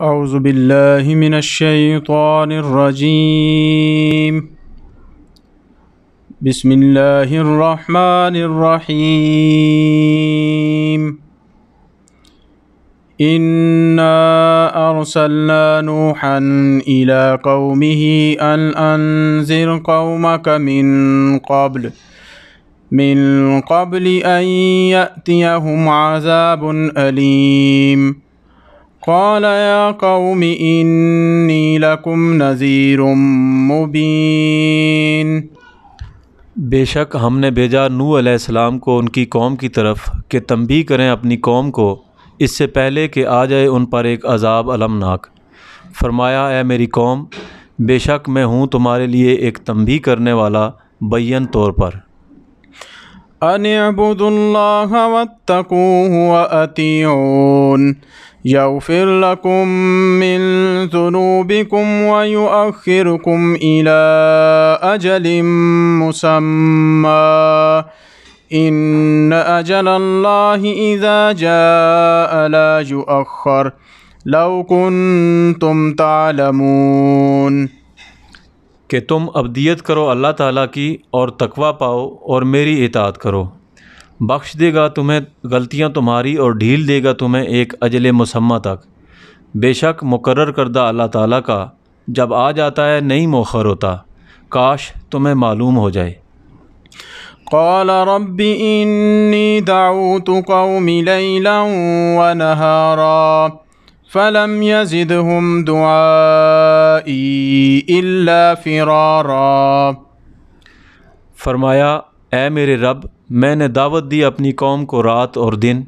أعوذ بالله من الشيطان الرجيم بسم الله الرحمن الرحيم إنا أرسلنا نوحا إلى قومه أن أنذر قومك من قبل من قبل أن يأتيهم عذاب أليم قال يا قوم إني لكم नज़ीर मुबीन बेशक हमने भेजा नू अलैहिस्सलाम को उनकी कौम की तरफ कि तंबी करें अपनी कौम को इससे पहले कि आ जाए उन पर एक अजाब अलमनाक फरमाया ए मेरी कौम बेशक मैं हूँ तुम्हारे लिए एक तंबी करने वाला बैन तौर पर أن اعبدوا الله واتقوه وأتيعون يغفر لكم من ذنوبكم ويؤخركم إلى أجل مسمى إن أجل الله إذا جاء لا يؤخر لو كنتم تعلمون कि तुम अबदियत करो अल्लाह ताला की और तकवा पाओ और मेरी इतात करो बख्श देगा तुम्हें गलतियां तुम्हारी और ढील देगा तुम्हें एक अजल मुसम्मा तक बेशक मुकर्र करदा अल्लाह ताला का जब आ जाता है नहीं मौखर होता काश तुम्हें मालूम हो जाए قال رب إني دعوت قومي ليلا ونهارا فلم يزدهم दुआई इल्ला फ़िरारा फरमाया ए मेरे रब मैंने दावत दी अपनी कौम को रात और दिन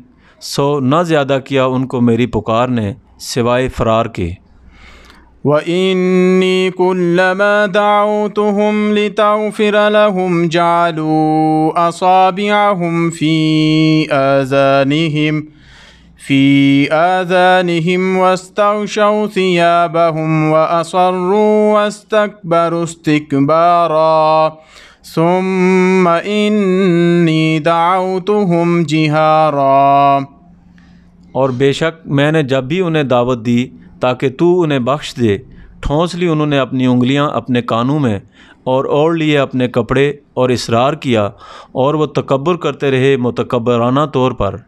सो न ज़्यादा किया उनको मेरी पुकार ने सिवाय फ़रार के وإني كلما دعوتهم لتغفر لهم جعلوا أصابعهم في آذانهم في آذانهم واستغشوا ثيابهم وأصروا واستكبروا استكبارا ثم إني دعوتهم جهارا और बेशक मैंने जब भी उन्हें दावत दी ताकि तू उन्हें बख्श दे ठोंस ली उन्होंने अपनी उंगलियां अपने कानों में और ओढ़ लिए अपने कपड़े और इसरार किया और वह तकबर करते रहे मतकबराना तौर पर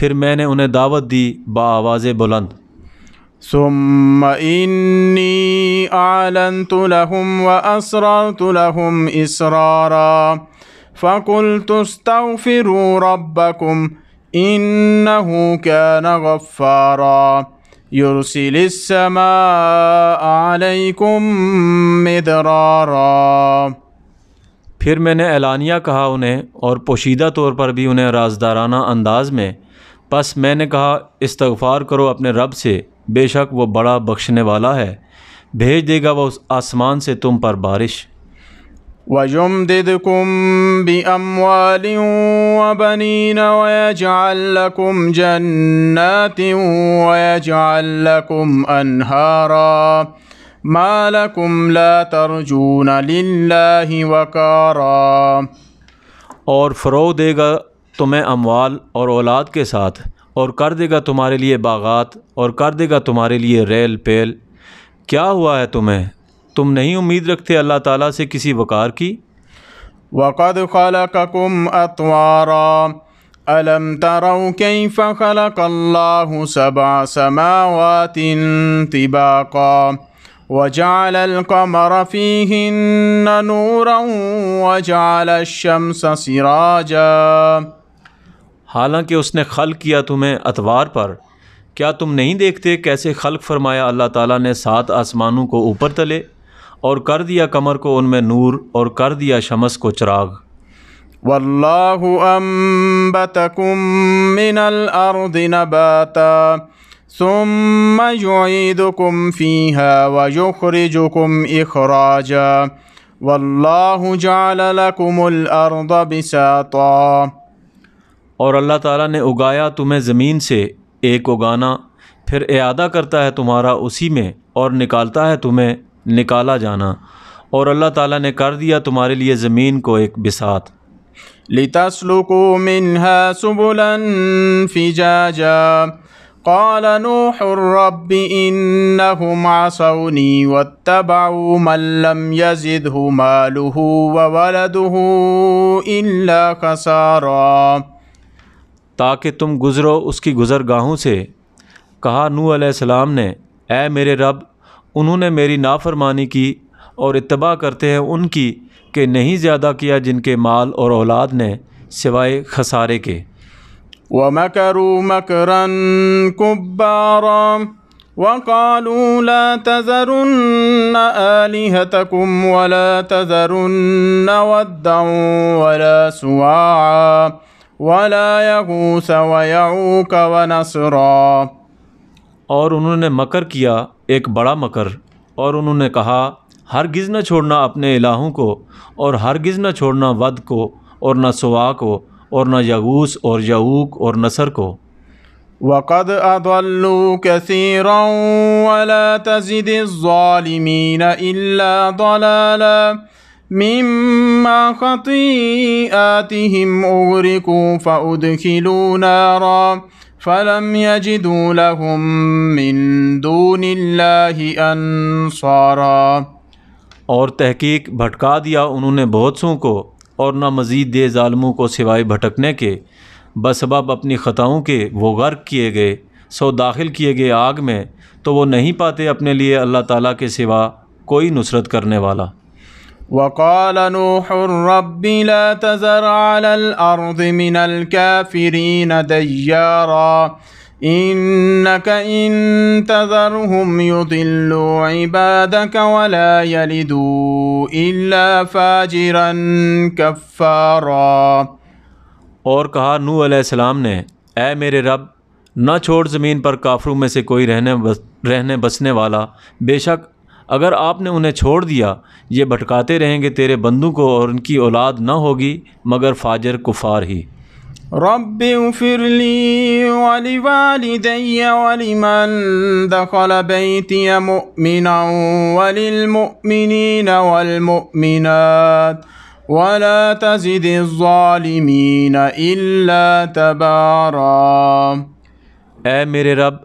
फिर मैंने उन्हें दावत दी बावाज़ बुलंद ثم إني أعلنت لهم وأسررت لهم إسرارا فقلت استغفروا ربكم إنه كان غفارا يرسل السماء عليكم مدرارا फिर मैंने एलानिया कहा उन्हें और पोशीदा तौर पर भी उन्हें राजदाराना अंदाज में बस मैंने कहा इस्तगफ़ार करो अपने रब से बेशक वो बड़ा बख्शने वाला है भेज देगा वह उस आसमान से तुम पर बारिश वजुम दिदकुम बी अमवालियों वबनीन वयजालकुम जन्नतियों वयजालकुम वकारा और फ़रो देगा तुम्हें अमवाल और औलाद के साथ और कर देगा तुम्हारे लिए बागात और कर देगा तुम्हारे लिए रेल पेल क्या हुआ है तुम्हें तुम नहीं उम्मीद रखते अल्लाह ताला से किसी वक़ार की वक़द खलकुम अतवारा अलम तरौ कैफ खलकल्लाहु सबा समावातिन तिबाका وجعل القمر فيهن نورا وجعل الشمس سراجا हालांकि उसने खल किया तुम्हें अतवार पर क्या तुम नहीं देखते कैसे खल्क फरमाया अल्लाह ताला ने सात आसमानों को ऊपर तले और कर दिया कमर को उनमें नूर और कर दिया शमस को चराग वल्लाहु व और अल्लाह ताला ने उगाया तुम्हें ज़मीन से एक उगाना फिर अदा करता है तुम्हारा उसी में और निकालता है तुम्हें निकाला जाना और अल्लाह ताला ने कर दिया तुम्हारे लिए ज़मीन को एक बिसात लितस्लुकू قال نوح إنهم عصوني واتبعوا من لم يزده ماله وولده إلا ताकि तुम गुज़रो उसकी गुज़र गाहों से कहा नू आसमाम ने ए मेरे रब उन्होंने मेरी नाफरमानी की और इतबा करते हैं उनकी कि नहीं ज़्यादा किया जिनके माल और औलाद ने सिवाय खसारे के व मकरू मकरन वला यगूस वयूक व और उन्होंने मकर किया एक बड़ा मकर और उन्होंने कहा हरगिज़ न छोड़ना अपने इलाहों को और हरगिज़ न छोड़ना वद को और न सुवा को और न यगूस और यऊक और नसर को वक़द अदल्लू कसीरा तजिद ज़ालिमीन इल्ला مما خطيئاتهم أغرقوا فأدخلوا نارا فلم يجدوا لهم من دون الله أنصارا और तहकीक भटका दिया उन्होंने बहुतसों को और न मज़ीद दे ालमों को सिवाय भटकने के बसबब अपनी ख़ताओं के वो गर्क किए गए सो दाखिल किए गए आग में तो वो नहीं पाते अपने लिए अल्लाह ताला के सिवा कोई नुसरत करने वाला وقال نوح رب لا تذر على الأرض من الكافرين ديارا إنك إن تذرهم يضلوا عبادك ولا يلدوا إلا فاجرا كفارا और कहा नू अलैहिस्सलाम ने ए मेरे रब न छोड़ ज़मीन पर काफरों में से कोई रहने बस रहने बसने वाला बेशक अगर आपने उन्हें छोड़ दिया ये भटकाते रहेंगे तेरे बंदू को और उनकी औलाद न होगी मगर फाजर कुफार ही रब फिरली ए मेरे रब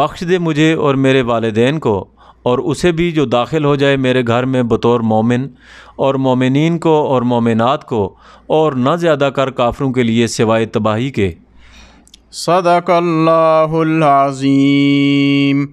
बख्श दे मुझे और मेरे वालदेन को और उसे भी जो दाखिल हो जाए मेरे घर में बतौर मोमिन और मोमिन को और मोमिनत को और न ज़्यादा कर काफ़रों के लिए सिवाय तबाही के सदकल्लाज़ीम